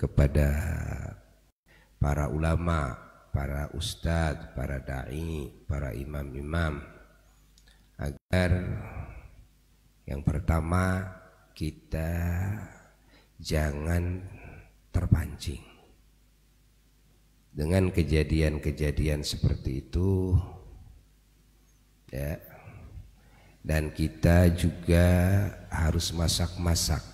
kepada para ulama, para ustadz, para dai, para imam-imam agar yang pertama kita jangan terpancing dengan kejadian-kejadian seperti itu ya dan kita juga harus masak-masak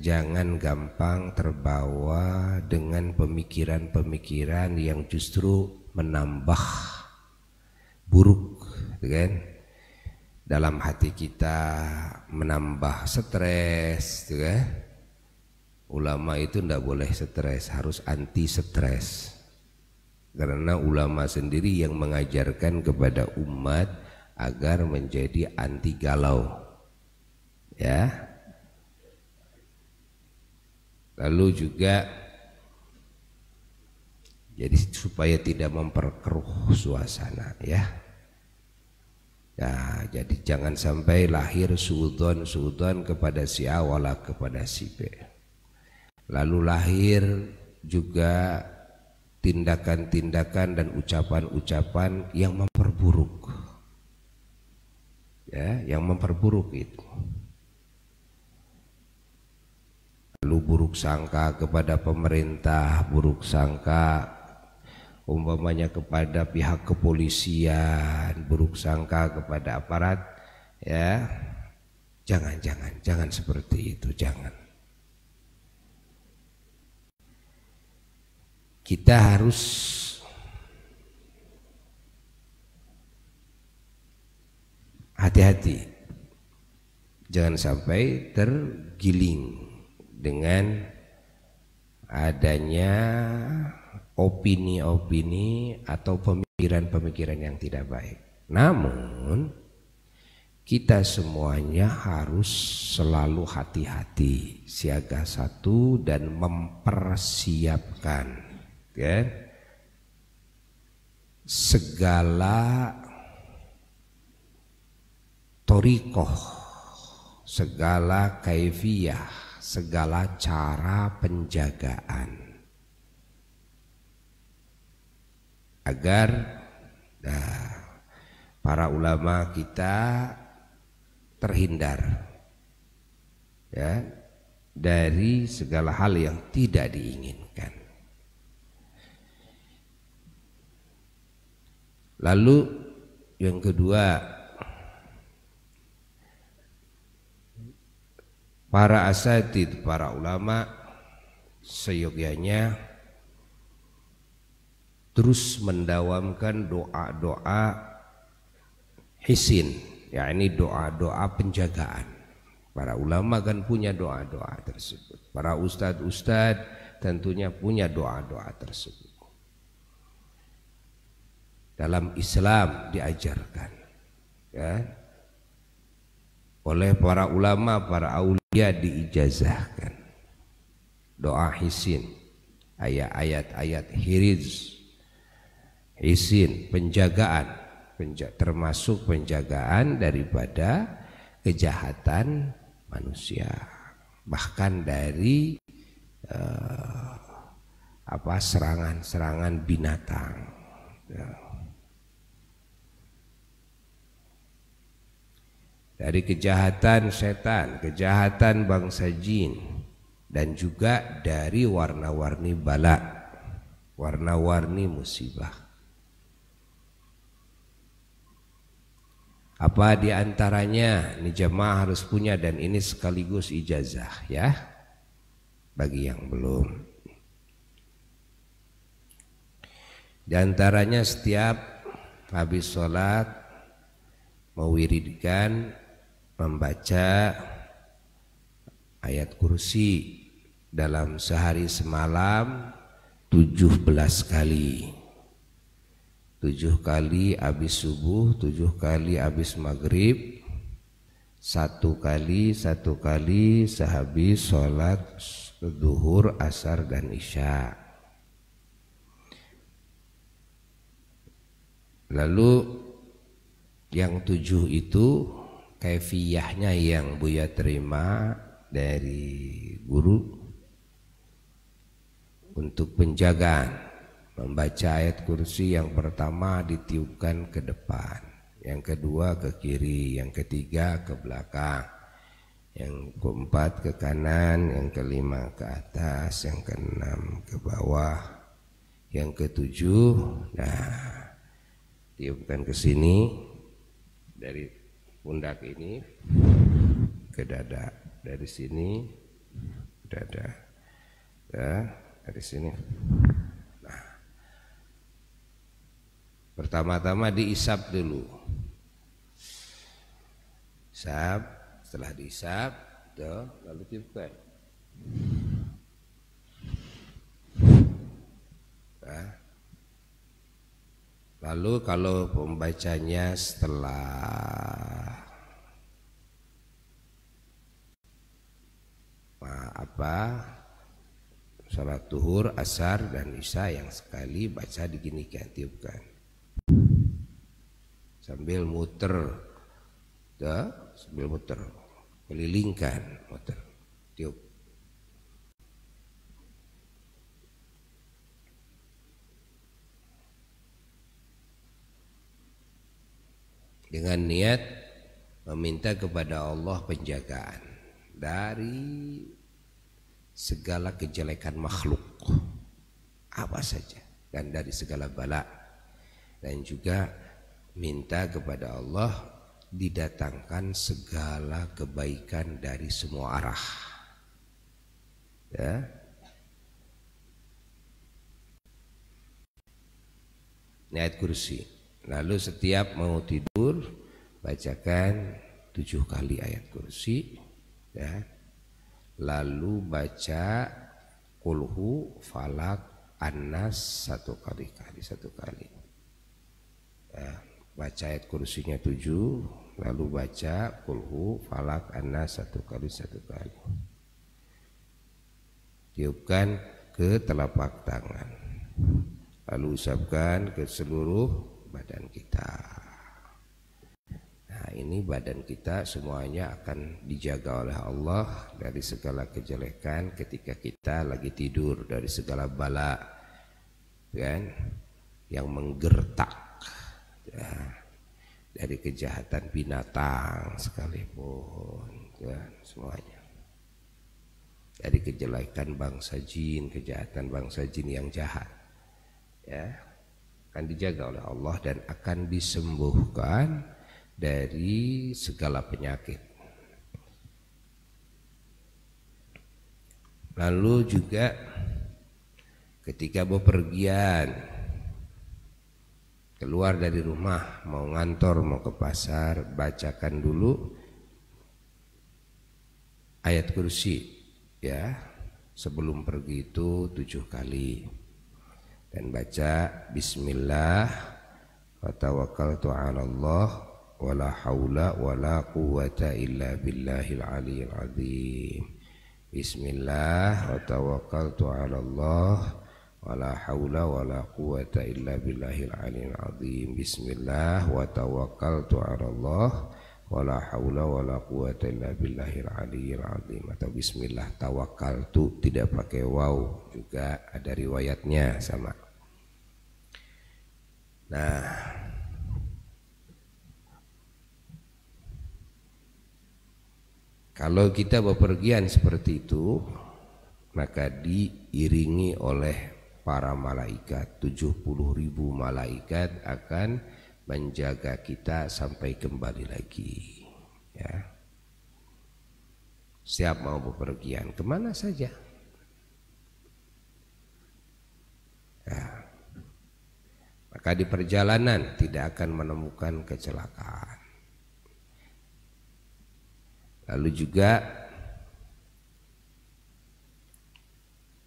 jangan gampang terbawa dengan pemikiran-pemikiran yang justru menambah buruk gitu kan dalam hati kita menambah stres gitu kan ulama itu tidak boleh stres harus anti stres karena ulama sendiri yang mengajarkan kepada umat agar menjadi anti galau ya lalu juga jadi supaya tidak memperkeruh suasana ya nah jadi jangan sampai lahir suudon suudon kepada si A wala kepada si B lalu lahir juga tindakan-tindakan dan ucapan-ucapan yang memperburuk ya yang memperburuk itu selalu buruk sangka kepada pemerintah, buruk sangka umpamanya kepada pihak kepolisian, buruk sangka kepada aparat, ya. Jangan, jangan, jangan seperti itu, jangan. Kita harus hati-hati jangan sampai tergiling dengan adanya opini-opini atau pemikiran-pemikiran yang tidak baik. Namun kita semuanya harus selalu hati-hati, siaga satu dan mempersiapkan ya, segala torikoh, segala kaifiyah, segala cara penjagaan agar nah, para ulama kita terhindar ya dari segala hal yang tidak diinginkan. Lalu yang kedua para asatid, para ulama seyogyanya terus mendawamkan doa-doa hisin, ya, ini doa-doa penjagaan. Para ulama kan punya doa-doa tersebut. Para ustad ustad tentunya punya doa-doa tersebut. Dalam Islam diajarkan. Ya, oleh para ulama, para aulia diijazahkan. Doa hisin, ayat-ayat-ayat hiriz, hisin, penjagaan, penja termasuk penjagaan daripada kejahatan manusia, bahkan dari uh, apa serangan-serangan binatang. Ya. dari kejahatan setan, kejahatan bangsa jin dan juga dari warna-warni bala, warna-warni musibah. Apa di antaranya ini jemaah harus punya dan ini sekaligus ijazah ya bagi yang belum. Di antaranya setiap habis sholat mewiridkan membaca ayat kursi dalam sehari semalam 17 kali. 7 kali habis subuh, 7 kali habis maghrib, satu kali, satu kali sehabis sholat duhur, asar, dan isya. Lalu yang tujuh itu kefiahnya yang Buya terima dari guru untuk penjagaan membaca ayat kursi yang pertama ditiupkan ke depan yang kedua ke kiri yang ketiga ke belakang yang keempat ke kanan yang kelima ke atas yang keenam ke bawah yang ketujuh nah tiupkan ke sini dari pundak ini ke dada dari sini dada ya dari sini nah pertama-tama diisap dulu isap setelah diisap tuh lalu tiupkan nah Lalu kalau pembacanya setelah nah, apa salat tuhur asar dan isya yang sekali baca diginikan tiupkan sambil muter, ya, sambil muter, kelilingkan, muter, tiup. dengan niat meminta kepada Allah penjagaan dari segala kejelekan makhluk apa saja dan dari segala bala dan juga minta kepada Allah didatangkan segala kebaikan dari semua arah. Ya. niat kursi. Lalu setiap mau tidur bacakan tujuh kali ayat kursi ya. Lalu baca kulhu falak anas satu kali kali satu kali. Ya. Baca ayat kursinya tujuh, lalu baca kulhu falak anas satu kali satu kali. Tiupkan ke telapak tangan. Lalu usapkan ke seluruh badan kita. Nah, ini badan kita semuanya akan dijaga oleh Allah dari segala kejelekan ketika kita lagi tidur, dari segala bala kan yang menggertak. Ya, dari kejahatan binatang sekalipun kan semuanya dari kejelekan bangsa jin, kejahatan bangsa jin yang jahat. Ya akan dijaga oleh Allah dan akan disembuhkan dari segala penyakit. Lalu juga ketika bepergian keluar dari rumah mau ngantor mau ke pasar bacakan dulu ayat kursi ya sebelum pergi itu tujuh kali dan baca bismillah wa tawakkaltu 'ala Allah wa la haula wa la quwwata illa billahil aliyil azim bismillah wa tawakkaltu 'ala Allah wa la haula wa la quwwata illa billahil aliyil azim bismillah wa tawakkaltu 'ala Allah wala haula wala quwata illa billahil aliyil azim atau bismillah tawakal tu tidak pakai waw juga ada riwayatnya sama nah kalau kita bepergian seperti itu maka diiringi oleh para malaikat 70 ribu malaikat akan menjaga kita sampai kembali lagi ya setiap mau bepergian kemana saja ya. maka di perjalanan tidak akan menemukan kecelakaan lalu juga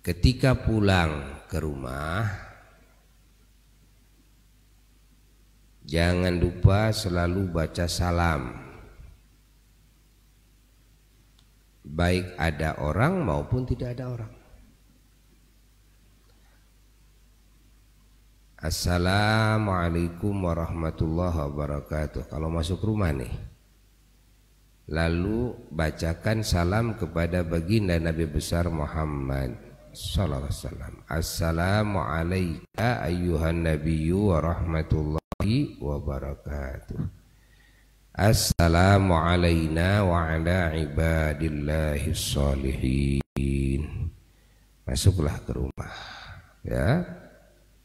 ketika pulang ke rumah Jangan lupa selalu baca salam Baik ada orang maupun tidak ada orang Assalamualaikum warahmatullahi wabarakatuh Kalau masuk rumah nih Lalu bacakan salam kepada baginda Nabi besar Muhammad Sallallahu alaihi wasallam Assalamualaikum ayyuhan nabiyyu warahmatullahi warahmatullahi wabarakatuh Assalamu alayna wa ala ibadillahi sholihin Masuklah ke rumah ya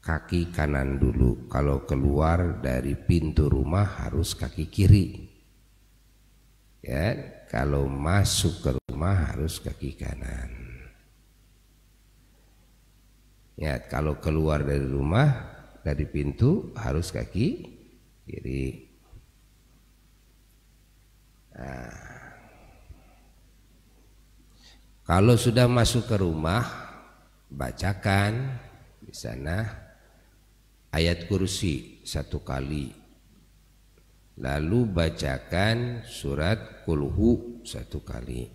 kaki kanan dulu kalau keluar dari pintu rumah harus kaki kiri ya kalau masuk ke rumah harus kaki kanan ya kalau keluar dari rumah dari pintu harus kaki kiri. Nah, kalau sudah masuk ke rumah, bacakan di sana ayat kursi satu kali. Lalu bacakan surat kulhu satu kali.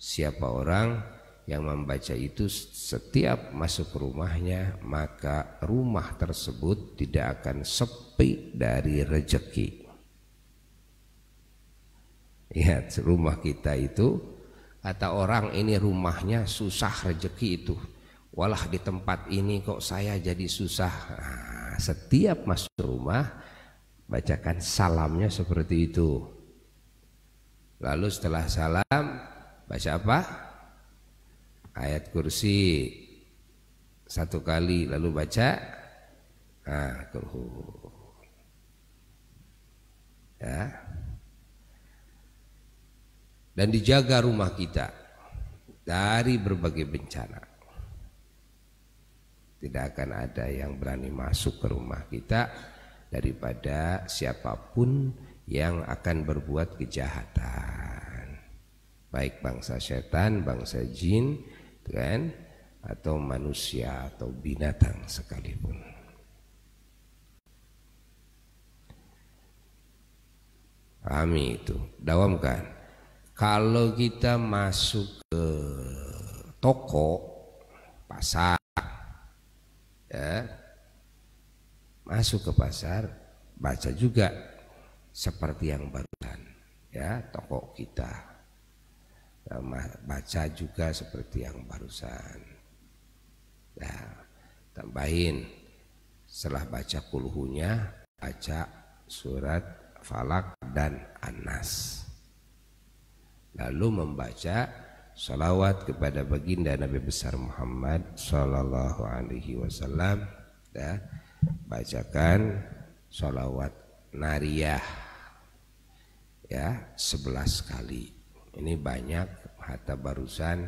Siapa orang yang membaca itu setiap masuk rumahnya maka rumah tersebut tidak akan sepi dari rejeki lihat rumah kita itu kata orang ini rumahnya susah rejeki itu walah di tempat ini kok saya jadi susah nah, setiap masuk rumah bacakan salamnya seperti itu lalu setelah salam baca apa ayat kursi satu kali lalu baca ah kurhu. ya dan dijaga rumah kita dari berbagai bencana tidak akan ada yang berani masuk ke rumah kita daripada siapapun yang akan berbuat kejahatan baik bangsa setan, bangsa jin kan atau manusia atau binatang sekalipun kami itu dawamkan kalau kita masuk ke toko pasar ya masuk ke pasar baca juga seperti yang barusan ya toko kita Eh, baca juga seperti yang barusan nah, tambahin setelah baca kulhunya baca surat falak dan anas lalu membaca salawat kepada baginda Nabi besar Muhammad Sallallahu Alaihi Wasallam ya, bacakan salawat nariyah ya sebelas kali ini banyak harta barusan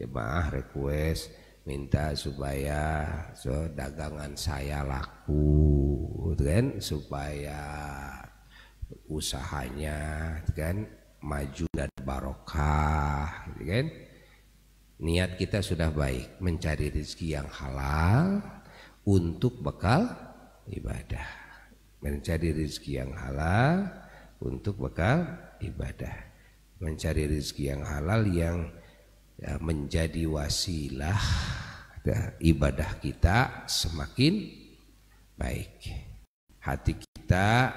jemaah request minta supaya so, dagangan saya laku gitu kan supaya usahanya gitu kan maju dan barokah gitu kan niat kita sudah baik mencari rezeki yang halal untuk bekal ibadah mencari rezeki yang halal untuk bekal ibadah mencari rezeki yang halal yang ya, menjadi wasilah ya, ibadah kita semakin baik. Hati kita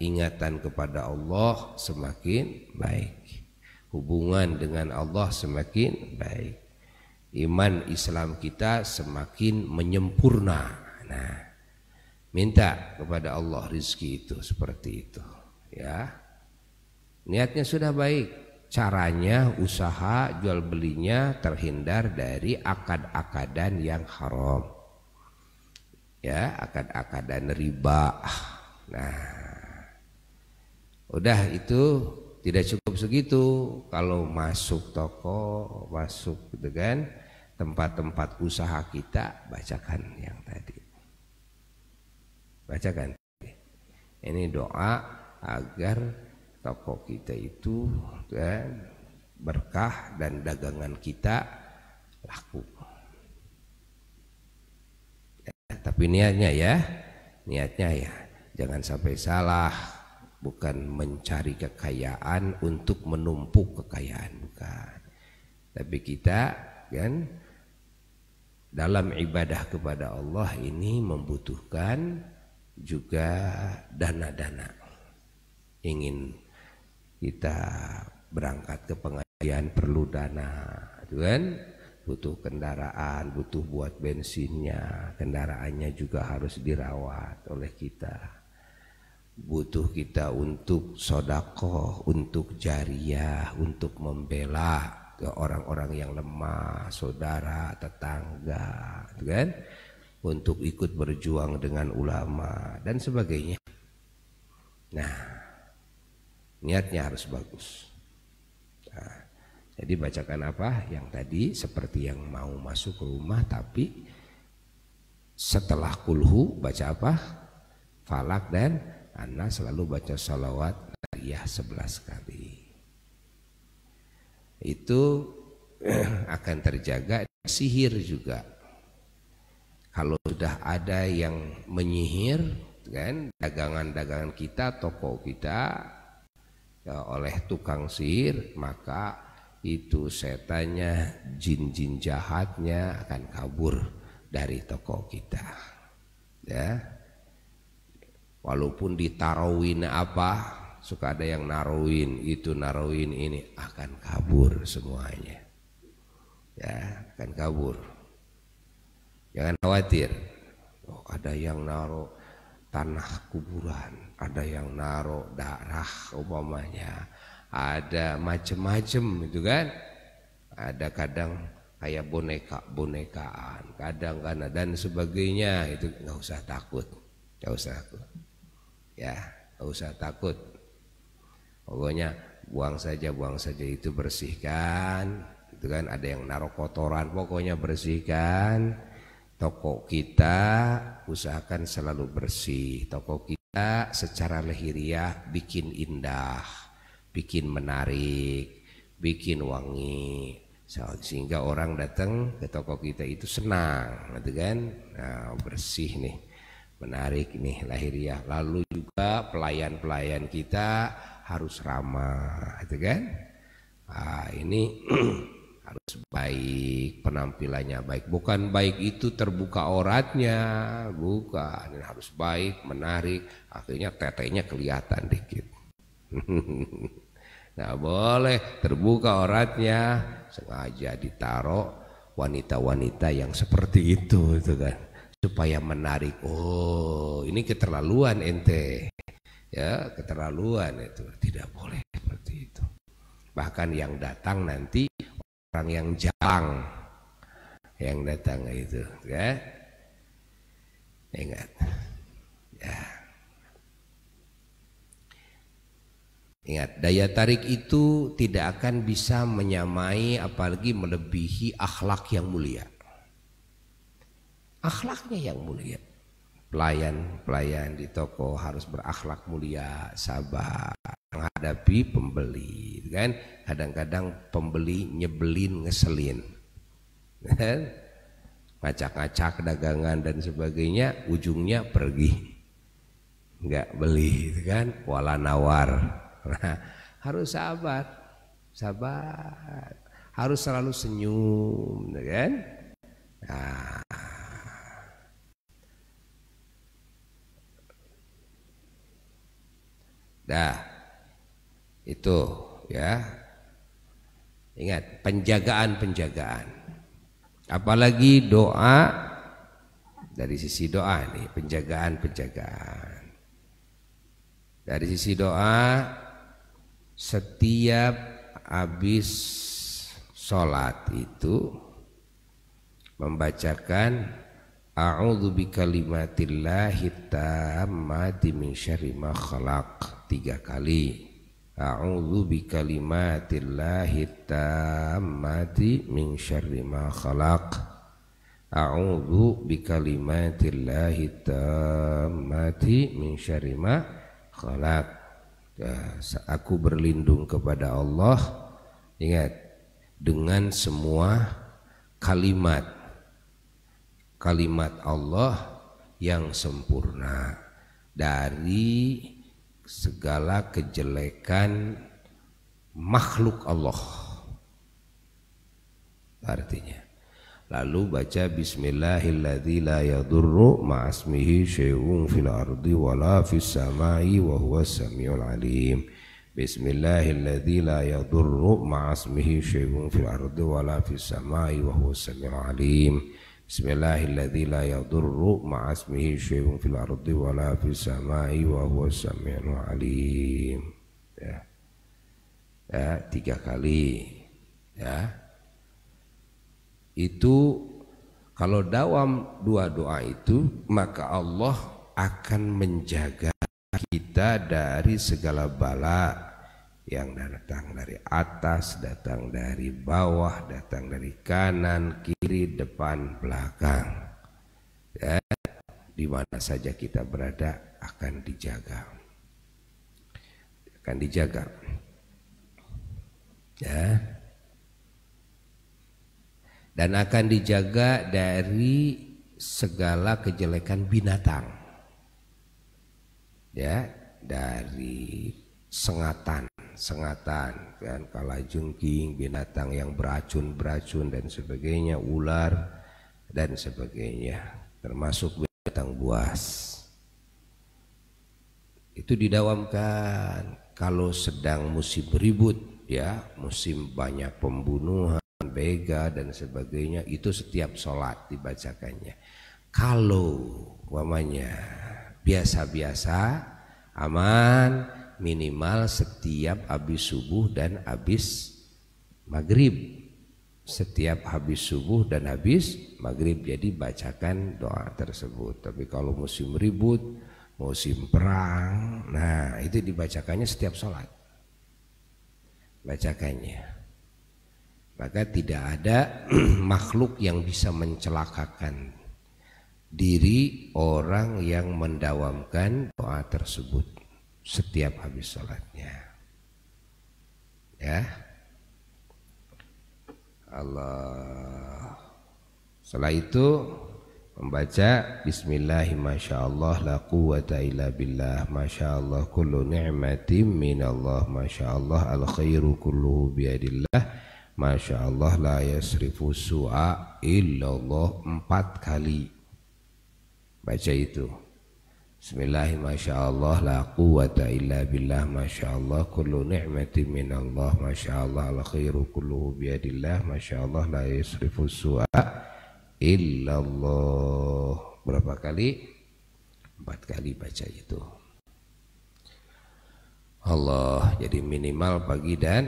ingatan kepada Allah semakin baik. Hubungan dengan Allah semakin baik. Iman Islam kita semakin menyempurna. Nah, minta kepada Allah rizki itu seperti itu. Ya, niatnya sudah baik, caranya usaha jual belinya terhindar dari akad-akadan yang haram ya akad-akadan riba nah udah itu tidak cukup segitu kalau masuk toko masuk dengan gitu tempat-tempat usaha kita bacakan yang tadi bacakan ini doa agar toko kita itu kan berkah dan dagangan kita laku ya, tapi niatnya ya niatnya ya jangan sampai salah bukan mencari kekayaan untuk menumpuk kekayaan bukan tapi kita kan dalam ibadah kepada Allah ini membutuhkan juga dana-dana ingin kita berangkat ke pengajian perlu dana gitu kan butuh kendaraan butuh buat bensinnya kendaraannya juga harus dirawat oleh kita butuh kita untuk sodako, untuk jariah untuk membela ke orang-orang yang lemah saudara tetangga gitu kan untuk ikut berjuang dengan ulama dan sebagainya nah Niatnya harus bagus. Nah, jadi bacakan apa yang tadi seperti yang mau masuk ke rumah tapi setelah kulhu baca apa? Falak dan Anna selalu baca salawat nariyah 11 kali. Itu akan terjaga sihir juga. Kalau sudah ada yang menyihir kan dagangan-dagangan kita, toko kita Ya, oleh tukang sihir maka itu setannya jin-jin jahatnya akan kabur dari toko kita ya walaupun ditaruhin apa suka ada yang naruhin itu naruhin ini akan kabur semuanya ya akan kabur jangan khawatir oh, ada yang naruh tanah kuburan, ada yang naruh darah umpamanya, ada macem-macem itu kan. Ada kadang kayak boneka-bonekaan, kadang karena dan sebagainya itu nggak usah takut, nggak usah takut, ya nggak usah takut. Pokoknya buang saja, buang saja itu bersihkan, itu kan ada yang naruh kotoran, pokoknya bersihkan, Toko kita usahakan selalu bersih. Toko kita secara lahiriah bikin indah, bikin menarik, bikin wangi. Sehingga orang datang ke toko kita itu senang, gitu kan? Nah, bersih nih, menarik nih lahiriah. Lalu juga pelayan-pelayan kita harus ramah, gitu kan? Ah, ini harus baik penampilannya baik bukan baik itu terbuka oratnya bukan Dan harus baik menarik akhirnya tetenya kelihatan dikit nah boleh terbuka oratnya sengaja ditaruh wanita-wanita yang seperti itu itu kan supaya menarik oh ini keterlaluan ente ya keterlaluan itu tidak boleh seperti itu bahkan yang datang nanti orang yang jang yang datang itu ya ingat ya ingat daya tarik itu tidak akan bisa menyamai apalagi melebihi akhlak yang mulia akhlaknya yang mulia pelayan-pelayan di toko harus berakhlak mulia, sabar menghadapi pembeli, kan? Kadang-kadang pembeli nyebelin, ngeselin. Kan? Ngacak-ngacak dagangan dan sebagainya, ujungnya pergi. Enggak beli, kan? Wala nawar. Nah, harus sabar. Sabar. Harus selalu senyum, kan? Nah, Dah itu ya. Ingat, penjagaan-penjagaan. Apalagi doa dari sisi doa nih, penjagaan-penjagaan. Dari sisi doa setiap habis sholat itu membacakan A'udzu bikalimatillahit tammati min syarri ma khalaq tiga kali A'udzu bi kalimatillahit tammati min syarri ma khalaq A'udzu bi kalimatillahit tammati min syarri ma khalaq ya, Aku berlindung kepada Allah Ingat dengan semua kalimat kalimat Allah yang sempurna dari segala kejelekan makhluk Allah artinya lalu baca bismillahilladzi la yadurru ma'asmihi syai'un fil ardi wala fis samai wa huwas samiul alim bismillahilladzi la yadurru ma'asmihi syai'un fil ardi wala fis samai wa huwas samiul alim Bismillahilladzi la yadurru ma'asmihi syai'un fil ardi wa la fis samai wa huwa samiul alim. Ya. ya, tiga kali. Ya. Itu kalau dawam dua doa itu maka Allah akan menjaga kita dari segala bala yang datang dari atas, datang dari bawah, datang dari kanan, kiri, depan, belakang. Ya, di mana saja kita berada akan dijaga. Akan dijaga. Ya. Dan akan dijaga dari segala kejelekan binatang. Ya, dari sengatan sengatan kan kalajengking binatang yang beracun beracun dan sebagainya ular dan sebagainya termasuk binatang buas itu didawamkan kalau sedang musim beribut ya musim banyak pembunuhan bega dan sebagainya itu setiap sholat dibacakannya kalau mamanya biasa-biasa aman minimal setiap habis subuh dan habis maghrib setiap habis subuh dan habis maghrib jadi bacakan doa tersebut tapi kalau musim ribut musim perang nah itu dibacakannya setiap sholat bacakannya maka tidak ada makhluk yang bisa mencelakakan diri orang yang mendawamkan doa tersebut setiap habis sholatnya. Ya. Allah. Setelah itu membaca Bismillahirrahmanirrahim. Masya Allah la quwata illa billah Masya Allah kullu minallah Masya Allah al khairu kulluhu biadillah Masya Allah la yasrifu su'a illallah empat kali baca itu Bismillahi Masya Allah La quwata illa billah Masya Allah Kullu ni'mati Allah, Masya Allah Al khairu kulluhu biadillah Masya Allah La yusrifu su'a Illallah Berapa kali? Empat kali baca itu Allah Jadi minimal pagi dan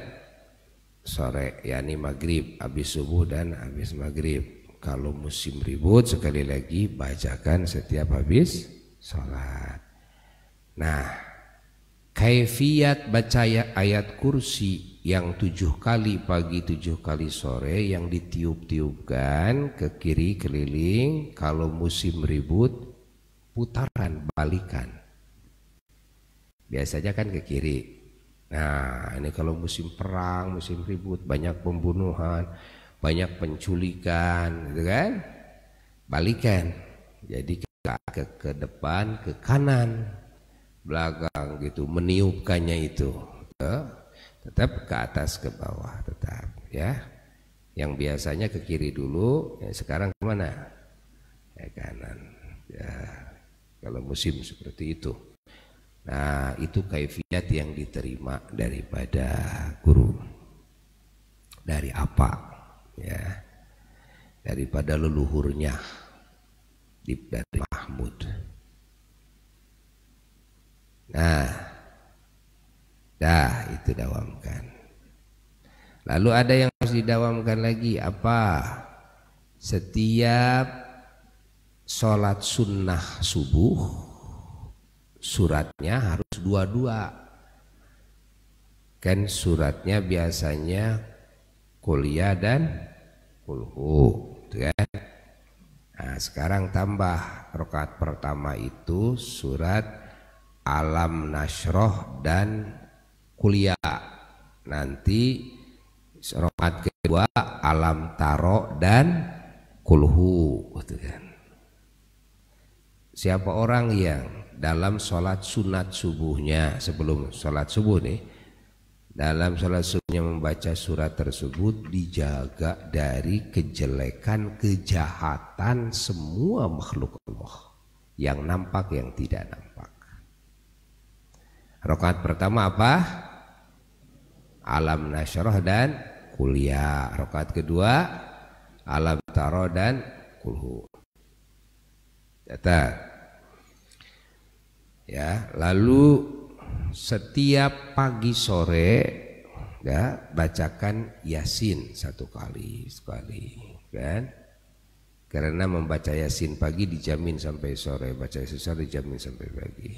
sore yakni maghrib Habis subuh dan habis maghrib Kalau musim ribut sekali lagi Bacakan setiap habis Sholat. Nah, kaifiat baca ya- ayat kursi yang tujuh kali pagi tujuh kali sore yang ditiup-tiupkan ke kiri keliling kalau musim ribut putaran balikan biasanya kan ke kiri nah ini kalau musim perang musim ribut banyak pembunuhan banyak penculikan gitu kan balikan jadi ke ke depan ke kanan belakang gitu meniupkannya itu ke, eh, tetap ke atas ke bawah tetap ya yang biasanya ke kiri dulu ya sekarang kemana ke ya, kanan ya kalau musim seperti itu nah itu kaifiat yang diterima daripada guru dari apa ya daripada leluhurnya Baitul Mahmud. Nah, dah itu dawamkan. Lalu ada yang harus didawamkan lagi apa? Setiap sholat sunnah subuh suratnya harus dua-dua kan suratnya biasanya kuliah dan kulhu gitu kan Nah, sekarang tambah rokat pertama itu surat Alam Nasroh dan Kuliah. Nanti rokat kedua Alam Taro dan Kulhu. Gitu kan. Siapa orang yang dalam sholat sunat subuhnya sebelum sholat subuh nih dalam salah satunya membaca surat tersebut dijaga dari kejelekan kejahatan semua makhluk Allah yang nampak yang tidak nampak Rokat pertama apa alam nasyarah dan kuliah Rokat kedua alam taro dan kulhu Data. ya lalu setiap pagi sore ya bacakan Yasin satu kali sekali kan karena membaca Yasin pagi dijamin sampai sore baca Yasin sore dijamin sampai pagi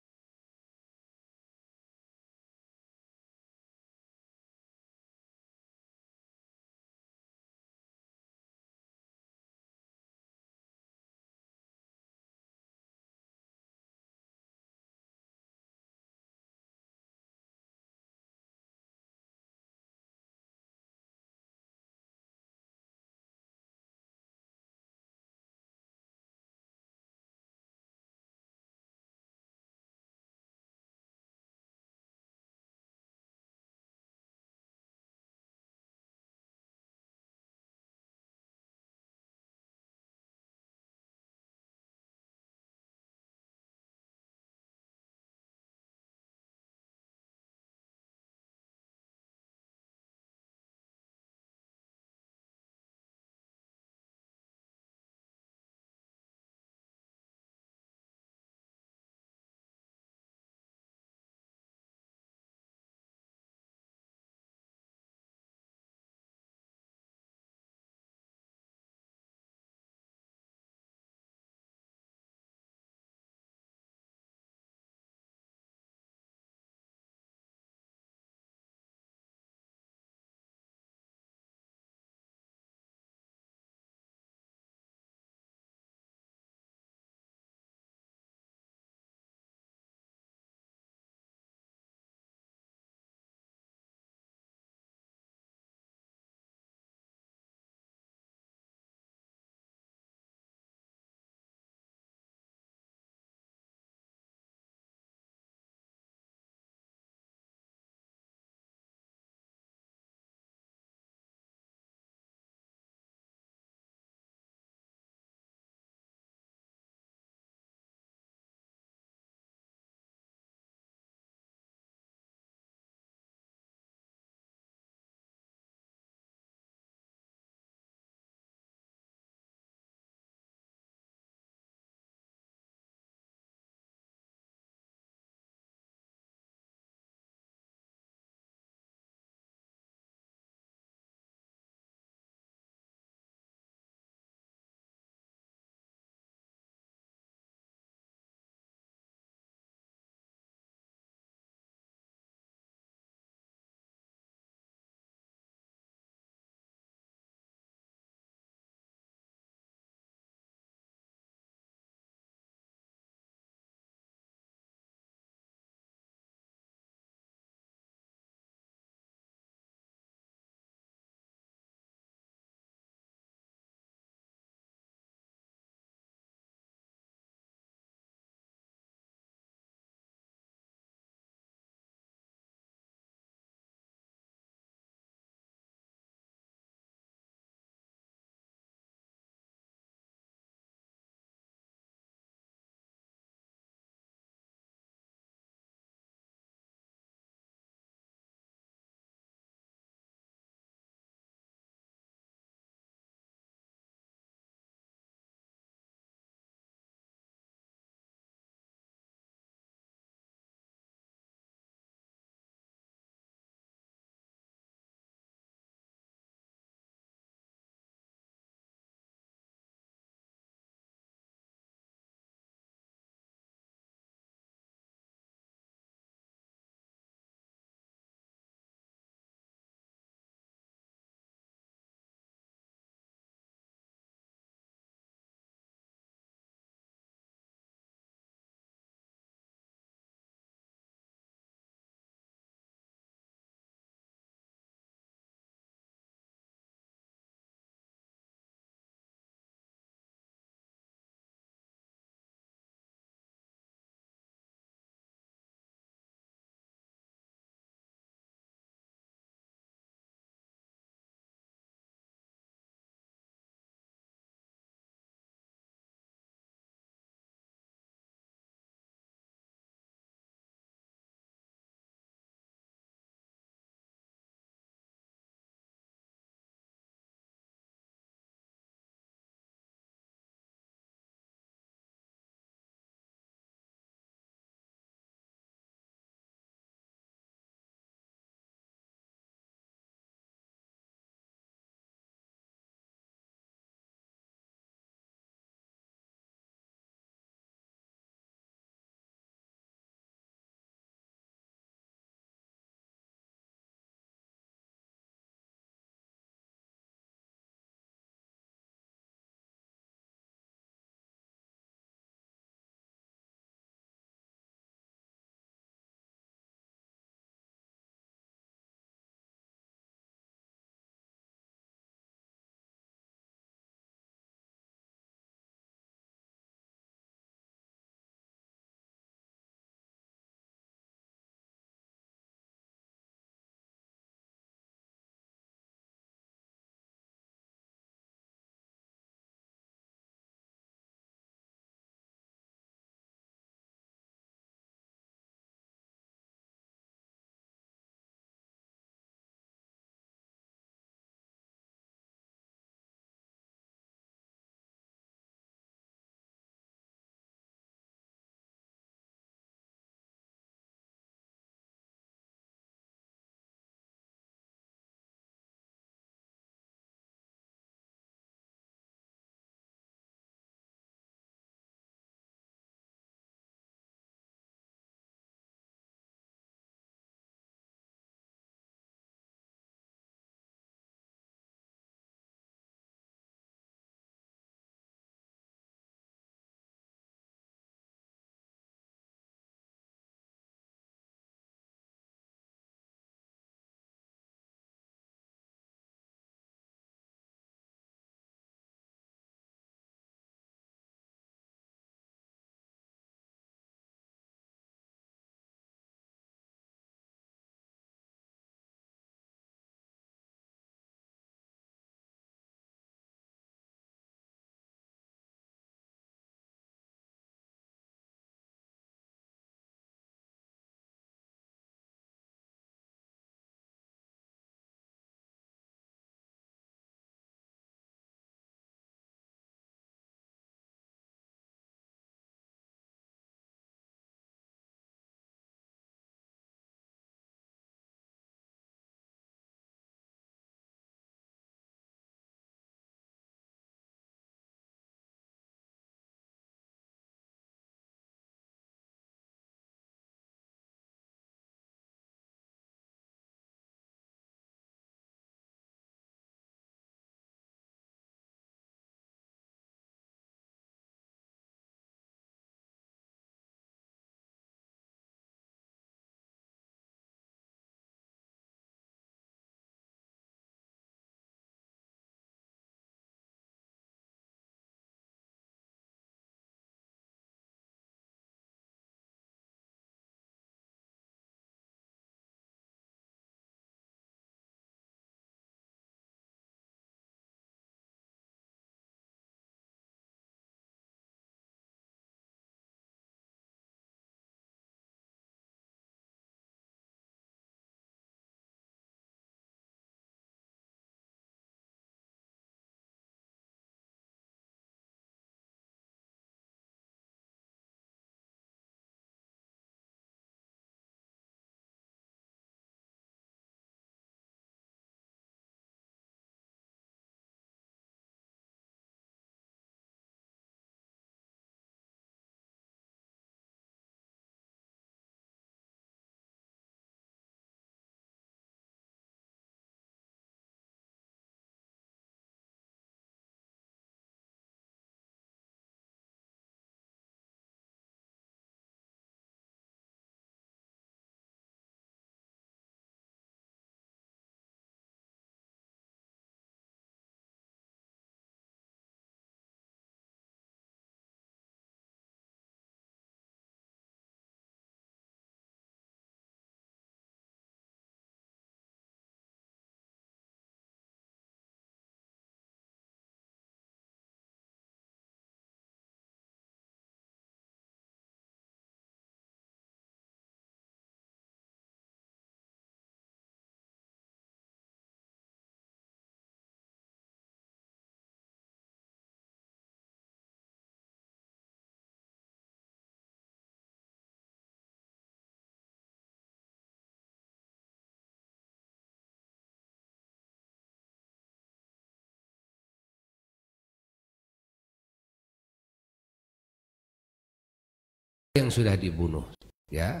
yang sudah dibunuh ya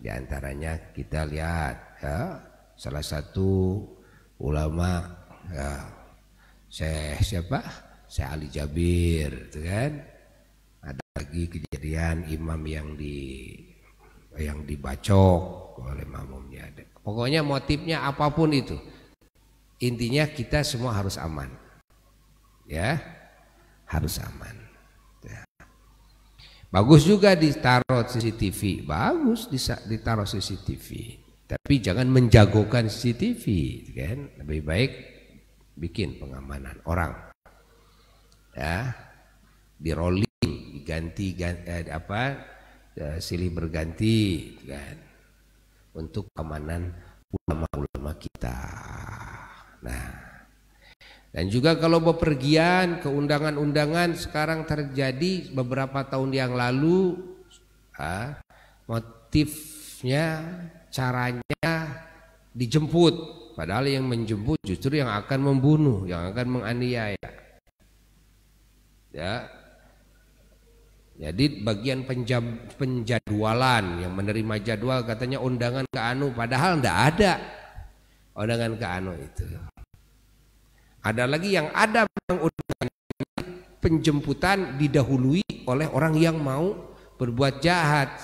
di antaranya kita lihat ya, salah satu ulama ya, saya siapa saya Ali Jabir itu kan ada lagi kejadian imam yang di yang dibacok oleh makmumnya pokoknya motifnya apapun itu intinya kita semua harus aman ya harus aman Bagus juga ditaruh CCTV, bagus ditaruh CCTV. Tapi jangan menjagokan CCTV, kan? Lebih baik bikin pengamanan orang. Ya. Di rolling, diganti ganti, eh, apa? Eh, silih berganti kan untuk keamanan ulama-ulama kita. Nah, dan juga kalau bepergian, keundangan-undangan sekarang terjadi beberapa tahun yang lalu ah, motifnya, caranya dijemput. Padahal yang menjemput justru yang akan membunuh, yang akan menganiaya. Ya. Jadi bagian penjab, penjadwalan yang menerima jadwal katanya undangan ke Anu padahal ndak ada undangan ke Anu itu. Ada lagi yang ada mengundang penjemputan didahului oleh orang yang mau berbuat jahat.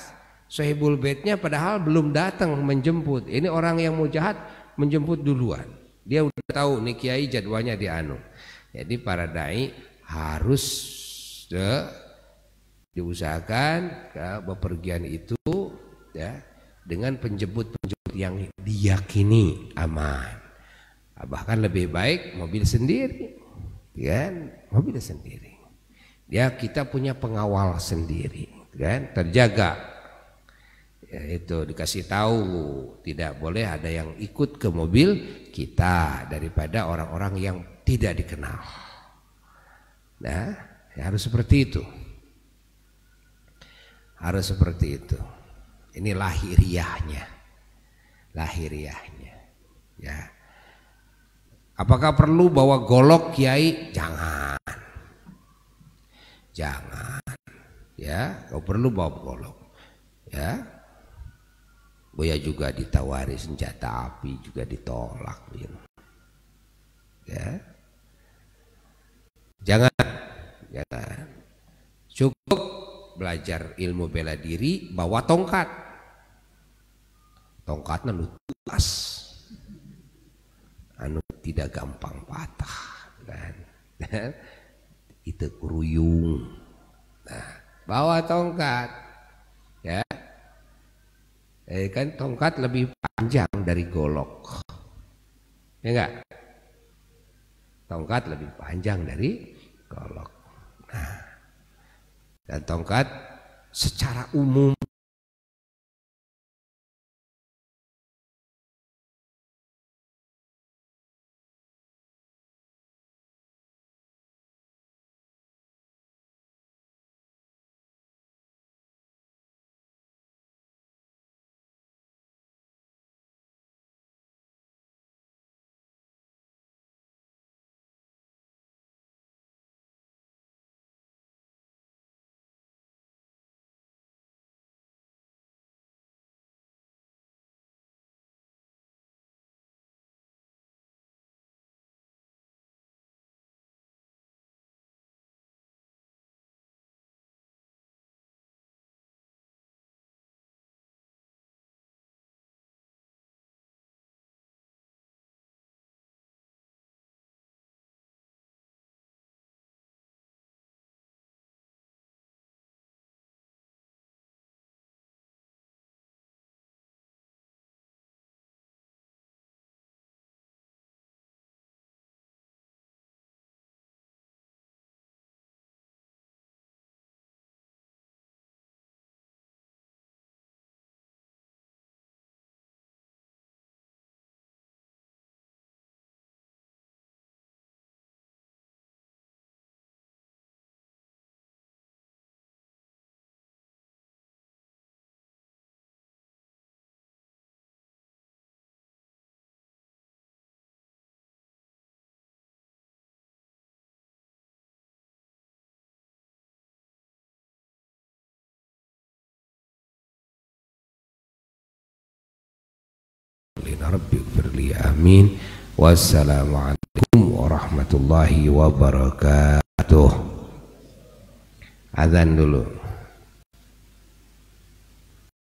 Sohibul baitnya padahal belum datang menjemput. Ini orang yang mau jahat menjemput duluan. Dia udah tahu nih kiai jadwalnya di anu. Jadi para dai harus ya, diusahakan ke bepergian itu ya dengan penjemput-penjemput yang diyakini aman bahkan lebih baik mobil sendiri kan mobil sendiri ya kita punya pengawal sendiri kan terjaga ya, itu dikasih tahu tidak boleh ada yang ikut ke mobil kita daripada orang-orang yang tidak dikenal nah ya harus seperti itu harus seperti itu ini lahiriahnya lahiriahnya ya Apakah perlu bawa golok kiai? Jangan. Jangan. Ya, kau perlu bawa golok. Ya. Boya juga ditawari senjata api juga ditolak ya. ya. Jangan. Jangan. Cukup belajar ilmu bela diri bawa tongkat. Tongkatnya lu tulas anu tidak gampang patah dan, itu kuruyung nah bawa tongkat ya eh, kan tongkat lebih panjang dari golok ya enggak tongkat lebih panjang dari golok nah dan tongkat secara umum Ya Rabbi firli amin wassalamualaikum warahmatullahi wabarakatuh azan dulu